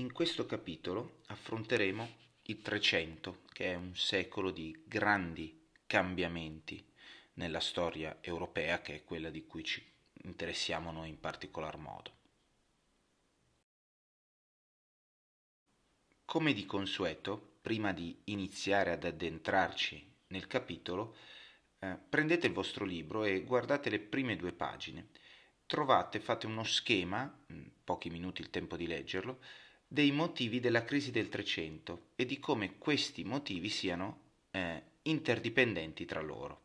In questo capitolo affronteremo il Trecento, che è un secolo di grandi cambiamenti nella storia europea, che è quella di cui ci interessiamo noi in particolar modo. Come di consueto, prima di iniziare ad addentrarci nel capitolo, eh, prendete il vostro libro e guardate le prime due pagine. Trovate, fate uno schema, mm, pochi minuti il tempo di leggerlo, dei motivi della crisi del Trecento e di come questi motivi siano eh, interdipendenti tra loro.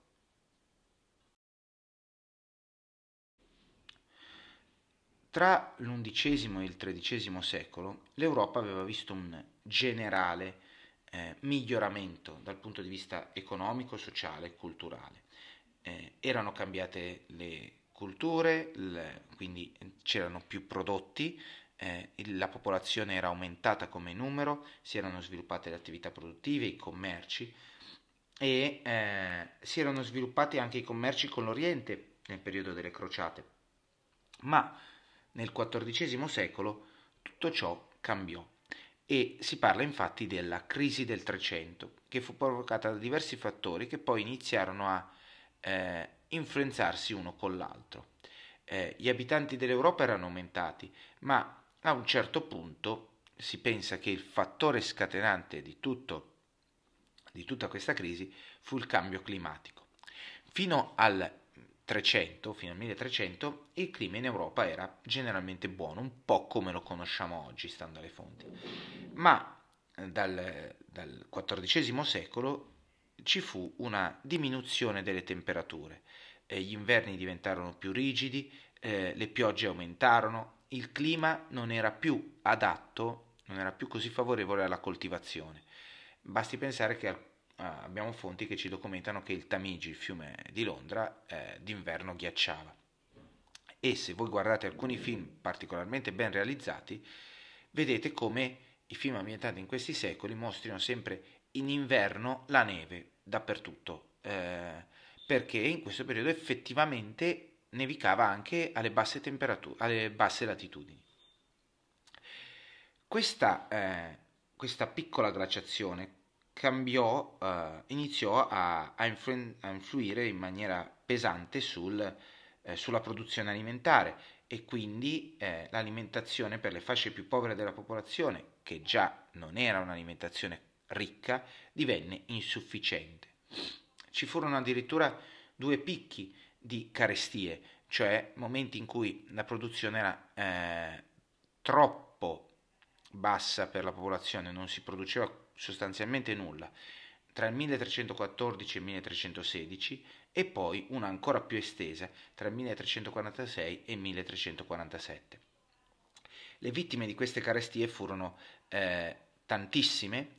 Tra l'undicesimo e il tredicesimo secolo l'Europa aveva visto un generale eh, miglioramento dal punto di vista economico, sociale e culturale. Eh, erano cambiate le culture, le, quindi c'erano più prodotti, eh, la popolazione era aumentata come numero, si erano sviluppate le attività produttive, i commerci e eh, si erano sviluppati anche i commerci con l'Oriente nel periodo delle crociate. Ma nel XIV secolo tutto ciò cambiò e si parla infatti della crisi del Trecento, che fu provocata da diversi fattori che poi iniziarono a eh, influenzarsi uno con l'altro. Eh, gli abitanti dell'Europa erano aumentati, ma a un certo punto si pensa che il fattore scatenante di, tutto, di tutta questa crisi fu il cambio climatico. Fino al 300, fino al 1300, il clima in Europa era generalmente buono, un po' come lo conosciamo oggi, stando alle fonti. Ma eh, dal, dal XIV secolo ci fu una diminuzione delle temperature, eh, gli inverni diventarono più rigidi, eh, le piogge aumentarono, il clima non era più adatto, non era più così favorevole alla coltivazione. Basti pensare che abbiamo fonti che ci documentano che il Tamigi, il fiume di Londra, eh, d'inverno ghiacciava. E se voi guardate alcuni film particolarmente ben realizzati, vedete come i film ambientati in questi secoli mostrino sempre in inverno la neve dappertutto, eh, perché in questo periodo effettivamente nevicava anche alle basse, temperature, alle basse latitudini. Questa, eh, questa piccola glaciazione cambiò, eh, iniziò a, a, influen- a, influire in maniera pesante sul, eh, sulla produzione alimentare e quindi eh, l'alimentazione per le fasce più povere della popolazione, che già non era un'alimentazione ricca, divenne insufficiente. Ci furono addirittura due picchi di carestie, cioè momenti in cui la produzione era eh, troppo bassa per la popolazione, non si produceva sostanzialmente nulla tra il 1314 e il 1316 e poi una ancora più estesa tra il 1346 e il 1347. Le vittime di queste carestie furono eh, tantissime,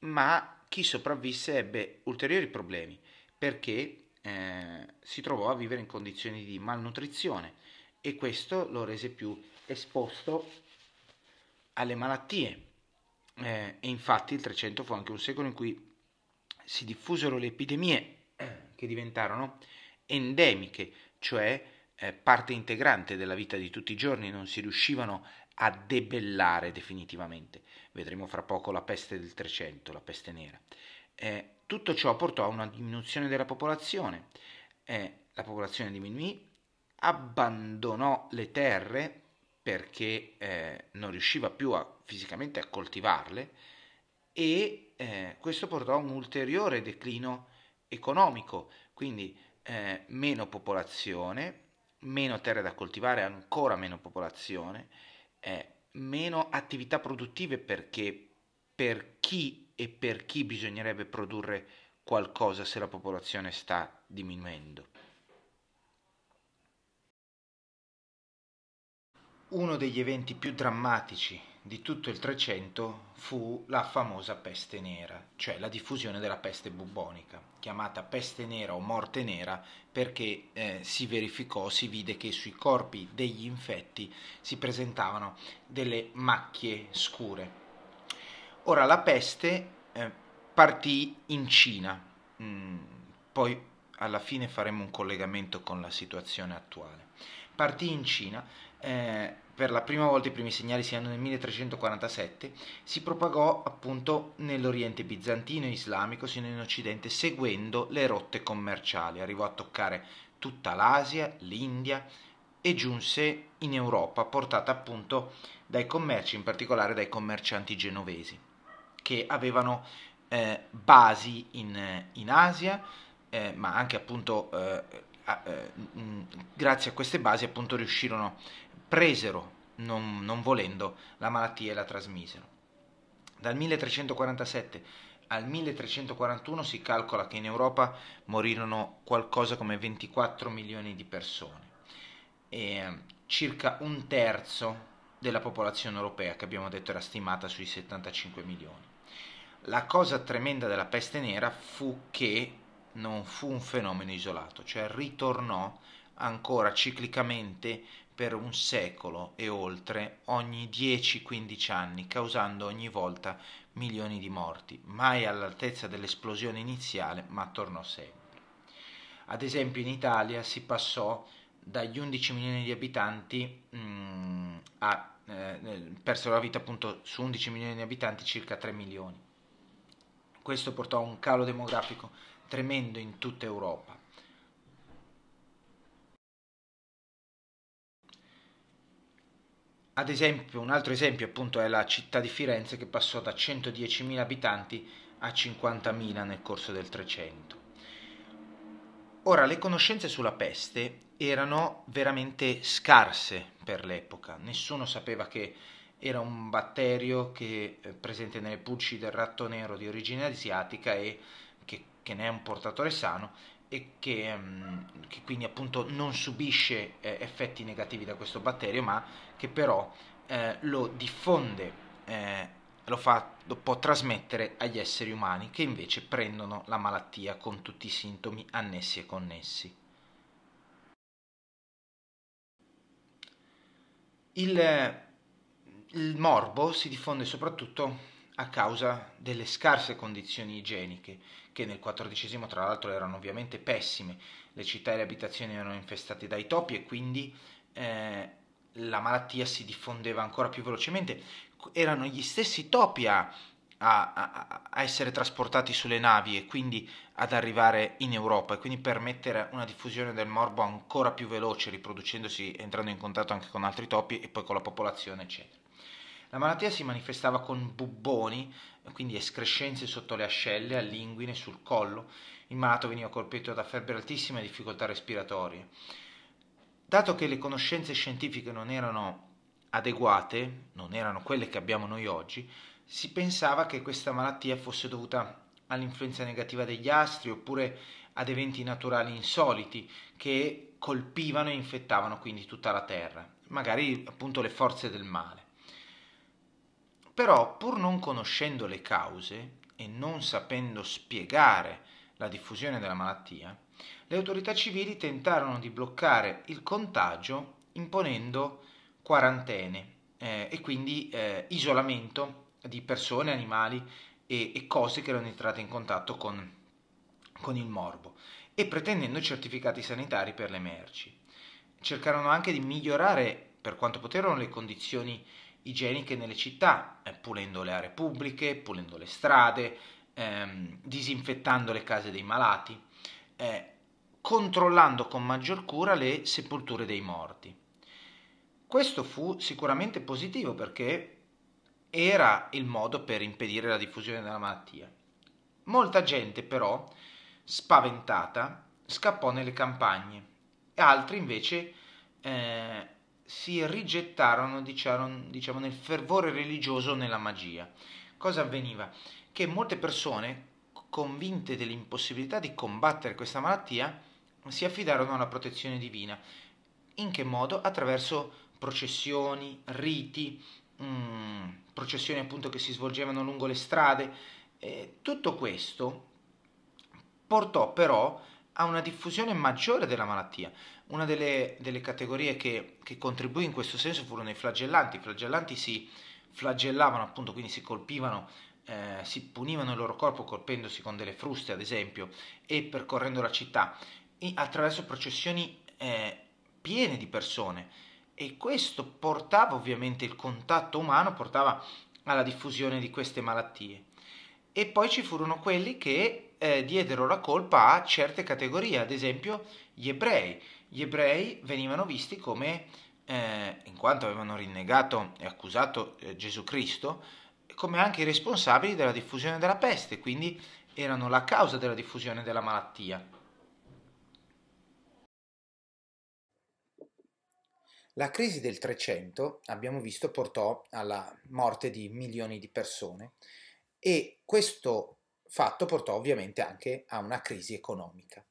ma chi sopravvisse ebbe ulteriori problemi perché eh, si trovò a vivere in condizioni di malnutrizione e questo lo rese più esposto alle malattie. Eh, e infatti il 300 fu anche un secolo in cui si diffusero le epidemie che diventarono endemiche, cioè eh, parte integrante della vita di tutti i giorni, non si riuscivano a debellare definitivamente. Vedremo fra poco la peste del 300, la peste nera. Eh, tutto ciò portò a una diminuzione della popolazione. Eh, la popolazione diminuì, abbandonò le terre perché eh, non riusciva più a, fisicamente a coltivarle e eh, questo portò a un ulteriore declino economico, quindi eh, meno popolazione, meno terre da coltivare, ancora meno popolazione, meno attività produttive perché per chi e per chi bisognerebbe produrre qualcosa se la popolazione sta diminuendo. Uno degli eventi più drammatici di tutto il Trecento fu la famosa peste nera, cioè la diffusione della peste bubbonica, chiamata peste nera o morte nera perché eh, si verificò, si vide che sui corpi degli infetti si presentavano delle macchie scure Ora la peste eh, partì in Cina, mm, poi alla fine faremo un collegamento con la situazione attuale. Partì in Cina, eh, per la prima volta i primi segnali si hanno nel 1347, si propagò appunto nell'Oriente bizantino e islamico sino in Occidente seguendo le rotte commerciali, arrivò a toccare tutta l'Asia, l'India e giunse in Europa portata appunto dai commerci, in particolare dai commercianti genovesi che avevano eh, basi in, in Asia, eh, ma anche appunto eh, a, mh, eh, grazie a queste basi appunto riuscirono, presero, non, non volendo, la malattia e la trasmisero. Dal 1347 al 1341 si calcola che in Europa morirono qualcosa come 24 milioni di persone, e eh, circa un terzo della popolazione europea, che abbiamo detto era stimata sui 75 milioni. La cosa tremenda della peste nera fu che non fu un fenomeno isolato, cioè ritornò ancora ciclicamente per un secolo e oltre ogni 10-15 anni, causando ogni volta milioni di morti, mai all'altezza dell'esplosione iniziale, ma tornò sempre. Ad esempio in Italia si passò dagli 11 milioni di abitanti mh, mm, eh, eh persero la vita appunto su 11 milioni di abitanti circa 3 milioni. Questo portò a un calo demografico tremendo in tutta Europa. Ad esempio, un altro esempio appunto è la città di Firenze che passò da 110.000 abitanti a 50.000 nel corso del 300. Ora, le conoscenze sulla peste erano veramente scarse per l'epoca, nessuno sapeva che era un batterio che è eh, presente nelle pulci del ratto nero di origine asiatica e che, che ne è un portatore sano e che, mm, che quindi appunto non subisce eh, effetti negativi da questo batterio, ma che però eh, lo diffonde eh, lo, fa, lo può trasmettere agli esseri umani che invece prendono la malattia con tutti i sintomi annessi e connessi. Il, il morbo si diffonde soprattutto a causa delle scarse condizioni igieniche, che nel XIV tra l'altro erano ovviamente pessime. Le città e le abitazioni erano infestate dai topi e quindi eh, la malattia si diffondeva ancora più velocemente, erano gli stessi topi a, a, a, essere trasportati sulle navi e quindi ad arrivare in Europa e quindi permettere una diffusione del morbo ancora più veloce, riproducendosi, entrando in contatto anche con altri topi e poi con la popolazione, eccetera. La malattia si manifestava con buboni, quindi escrescenze sotto le ascelle, all'inguine, sul collo. Il malato veniva colpito da febbre altissime e difficoltà respiratorie dato che le conoscenze scientifiche non erano adeguate, non erano quelle che abbiamo noi oggi, si pensava che questa malattia fosse dovuta all'influenza negativa degli astri oppure ad eventi naturali insoliti che colpivano e infettavano quindi tutta la Terra, magari appunto le forze del male. Però pur non conoscendo le cause e non sapendo spiegare la diffusione della malattia, le autorità civili tentarono di bloccare il contagio imponendo quarantene eh, e quindi eh, isolamento di persone, animali e, e, cose che erano entrate in contatto con, con il morbo e pretendendo certificati sanitari per le merci. Cercarono anche di migliorare per quanto poterono le condizioni igieniche nelle città, eh, pulendo le aree pubbliche, pulendo le strade, ehm, disinfettando le case dei malati. Eh, controllando con maggior cura le sepolture dei morti. Questo fu sicuramente positivo perché era il modo per impedire la diffusione della malattia. Molta gente però, spaventata, scappò nelle campagne e altri invece eh, si rigettarono diciamo, diciamo, nel fervore religioso nella magia. Cosa avveniva? Che molte persone, convinte dell'impossibilità di combattere questa malattia, si affidarono alla protezione divina. In che modo? Attraverso processioni, riti, mh, mm, processioni appunto che si svolgevano lungo le strade. Eh, tutto questo portò però a una diffusione maggiore della malattia. Una delle, delle categorie che, che, contribuì in questo senso furono i flagellanti. I flagellanti si flagellavano, appunto, quindi si colpivano, eh, si punivano il loro corpo colpendosi con delle fruste, ad esempio, e percorrendo la città attraverso processioni eh, piene di persone e questo portava ovviamente il contatto umano, portava alla diffusione di queste malattie. E poi ci furono quelli che eh, diedero la colpa a certe categorie, ad esempio gli ebrei. Gli ebrei venivano visti come, eh, in quanto avevano rinnegato e accusato eh, Gesù Cristo, come anche i responsabili della diffusione della peste, quindi erano la causa della diffusione della malattia. La crisi del 300, abbiamo visto, portò alla morte di milioni di persone e questo fatto portò ovviamente anche a una crisi economica.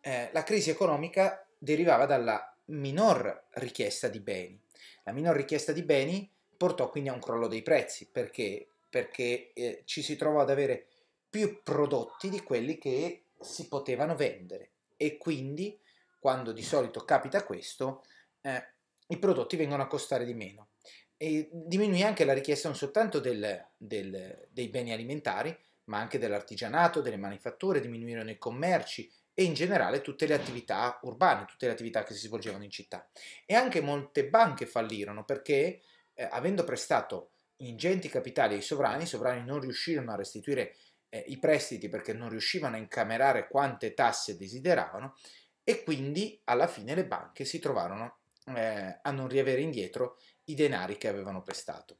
Eh, la crisi economica derivava dalla minor richiesta di beni. La minor richiesta di beni portò quindi a un crollo dei prezzi perché, perché eh, ci si trovò ad avere più prodotti di quelli che si potevano vendere e quindi quando di solito capita questo eh, i prodotti vengono a costare di meno e diminui anche la richiesta non soltanto del, del, dei beni alimentari, ma anche dell'artigianato, delle manifatture, diminuirono i commerci e in generale tutte le attività urbane, tutte le attività che si svolgevano in città. E anche molte banche fallirono perché eh, avendo prestato ingenti capitali ai sovrani, i sovrani non riuscirono a restituire eh, i prestiti perché non riuscivano a incamerare quante tasse desideravano e quindi alla fine le banche si trovarono eh, a non riavere indietro i denari che avevano prestato.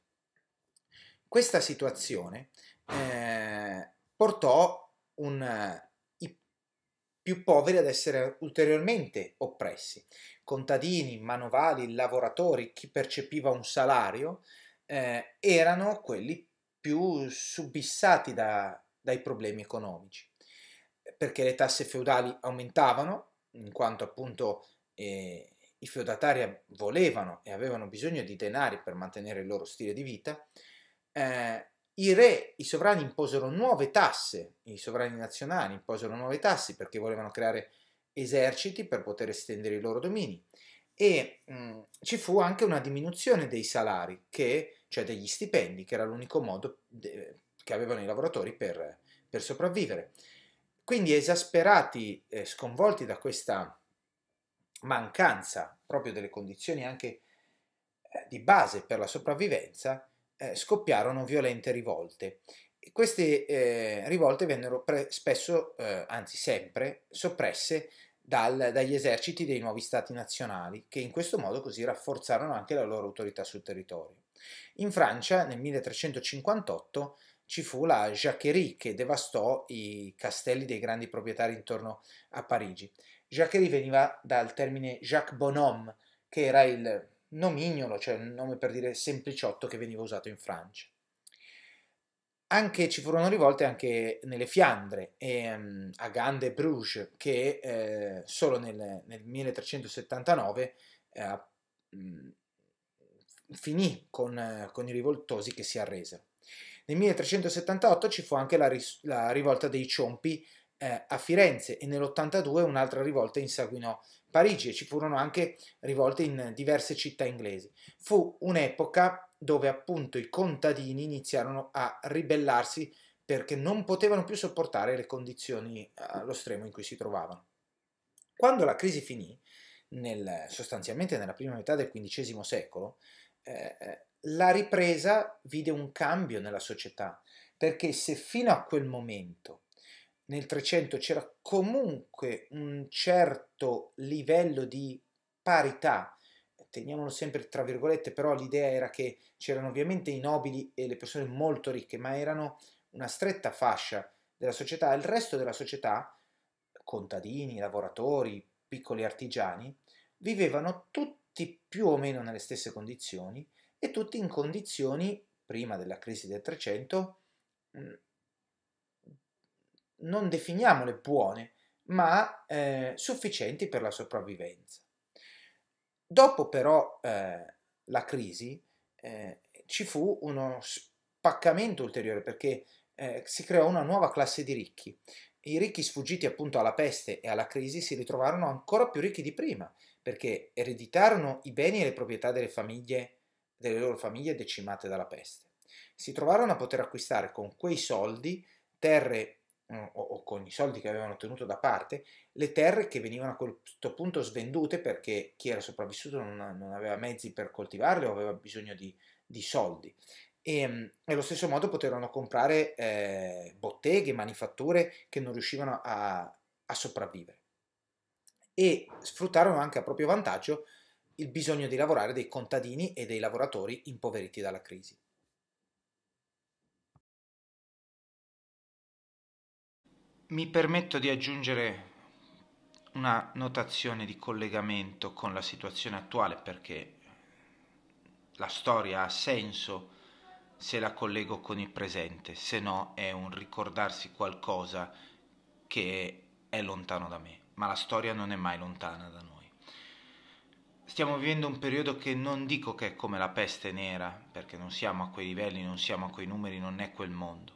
Questa situazione eh, portò un, eh, i più poveri ad essere ulteriormente oppressi. Contadini, manovali, lavoratori, chi percepiva un salario, eh, erano quelli più subissati da, dai problemi economici, perché le tasse feudali aumentavano, in quanto appunto eh, i feudatari volevano e avevano bisogno di denari per mantenere il loro stile di vita, eh, i re, i sovrani imposero nuove tasse, i sovrani nazionali imposero nuove tasse perché volevano creare eserciti per poter estendere i loro domini e mh, mm, ci fu anche una diminuzione dei salari, che, cioè degli stipendi, che era l'unico modo de, che avevano i lavoratori per, per sopravvivere. Quindi esasperati e eh, sconvolti da questa mancanza proprio delle condizioni anche eh, di base per la sopravvivenza, eh, scoppiarono violente rivolte. E queste eh, rivolte vennero spesso, eh, anzi sempre, soppresse dal, dagli eserciti dei nuovi stati nazionali, che in questo modo così rafforzarono anche la loro autorità sul territorio. In Francia, nel 1358, ci fu la Jacquerie che devastò i castelli dei grandi proprietari intorno a Parigi. Jacquerie veniva dal termine Jacques Bonhomme, che era il nomignolo, cioè il nome per dire sempliciotto che veniva usato in Francia. Anche, ci furono rivolte anche nelle Fiandre, e, um, a Gand e Bruges, che eh, solo nel, nel 1379 eh, finì con, con, i rivoltosi che si arresero. Nel 1378 ci fu anche la, la rivolta dei Ciompi eh, a Firenze e nell'82 un'altra rivolta insanguinò Parigi e ci furono anche rivolte in diverse città inglesi. Fu un'epoca dove appunto i contadini iniziarono a ribellarsi perché non potevano più sopportare le condizioni eh, allo stremo in cui si trovavano. Quando la crisi finì, nel, sostanzialmente nella prima metà del XV secolo, eh, eh, la ripresa vide un cambio nella società, perché se fino a quel momento nel 300 c'era comunque un certo livello di parità, teniamolo sempre tra virgolette, però l'idea era che c'erano ovviamente i nobili e le persone molto ricche, ma erano una stretta fascia della società, il resto della società, contadini, lavoratori, piccoli artigiani, vivevano tutti più o meno nelle stesse condizioni e tutti in condizioni, prima della crisi del 300, non definiamole buone, ma eh, sufficienti per la sopravvivenza. Dopo però eh, la crisi eh, ci fu uno spaccamento ulteriore perché eh, si creò una nuova classe di ricchi. I ricchi sfuggiti appunto alla peste e alla crisi si ritrovarono ancora più ricchi di prima perché ereditarono i beni e le proprietà delle famiglie, delle loro famiglie decimate dalla peste. Si trovarono a poter acquistare con quei soldi terre Mm, o, o con i soldi che avevano tenuto da parte, le terre che venivano a questo punto svendute perché chi era sopravvissuto non, non aveva mezzi per coltivarle o aveva bisogno di, di soldi. Ehm, e allo stesso modo poterono comprare eh, botteghe, manifatture che non riuscivano a, a sopravvivere. E sfruttarono anche a proprio vantaggio il bisogno di lavorare dei contadini e dei lavoratori impoveriti dalla crisi. Mi permetto di aggiungere una notazione di collegamento con la situazione attuale perché la storia ha senso se la collego con il presente, se no è un ricordarsi qualcosa che è lontano da me, ma la storia non è mai lontana da noi. Stiamo vivendo un periodo che non dico che è come la peste nera, perché non siamo a quei livelli, non siamo a quei numeri, non è quel mondo,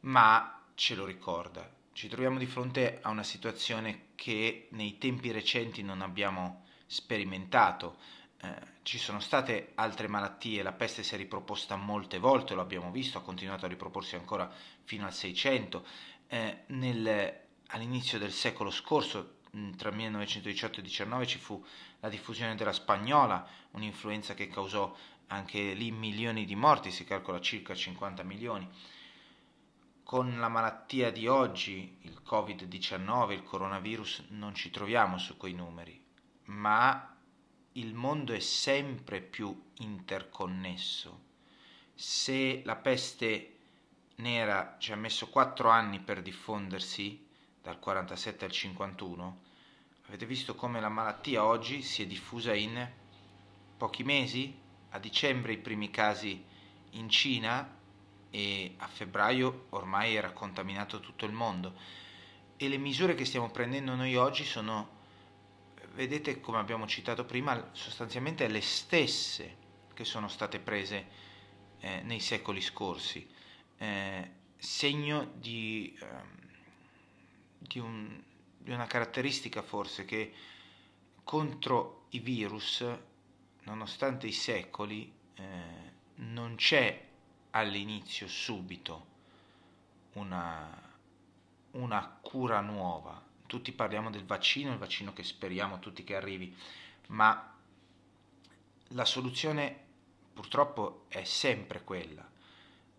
ma ce lo ricorda ci troviamo di fronte a una situazione che nei tempi recenti non abbiamo sperimentato. Eh, ci sono state altre malattie, la peste si è riproposta molte volte, lo abbiamo visto, ha continuato a riproporsi ancora fino al 600. Eh, nel, all'inizio del secolo scorso, tra 1918 e 19 ci fu la diffusione della spagnola, un'influenza che causò anche lì milioni di morti, si calcola circa 50 milioni con la malattia di oggi, il Covid-19, il coronavirus, non ci troviamo su quei numeri, ma il mondo è sempre più interconnesso. Se la peste nera ci ha messo 4 anni per diffondersi, dal 47 al 51, avete visto come la malattia oggi si è diffusa in pochi mesi? A dicembre i primi casi in Cina, e a febbraio ormai era contaminato tutto il mondo e le misure che stiamo prendendo noi oggi sono, vedete come abbiamo citato prima, sostanzialmente le stesse che sono state prese eh, nei secoli scorsi, eh, segno di, eh, di, un, di una caratteristica forse che contro i virus, nonostante i secoli, eh, non c'è all'inizio subito una, una cura nuova. Tutti parliamo del vaccino, il vaccino che speriamo tutti che arrivi, ma la soluzione purtroppo è sempre quella.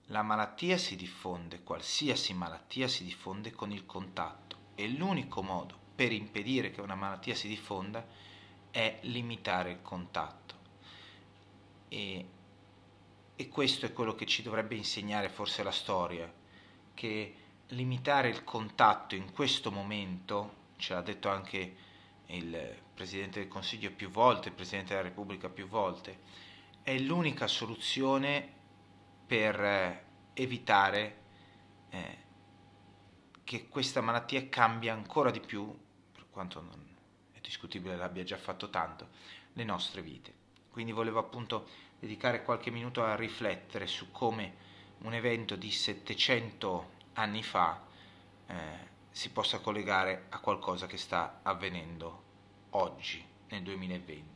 La malattia si diffonde, qualsiasi malattia si diffonde con il contatto e l'unico modo per impedire che una malattia si diffonda è limitare il contatto. E e questo è quello che ci dovrebbe insegnare forse la storia, che limitare il contatto in questo momento, ce l'ha detto anche il Presidente del Consiglio più volte, il Presidente della Repubblica più volte, è l'unica soluzione per eh, evitare eh, che questa malattia cambia ancora di più, per quanto non è discutibile l'abbia già fatto tanto, le nostre vite. Quindi volevo appunto dedicare qualche minuto a riflettere su come un evento di 700 anni fa eh, si possa collegare a qualcosa che sta avvenendo oggi, nel 2020.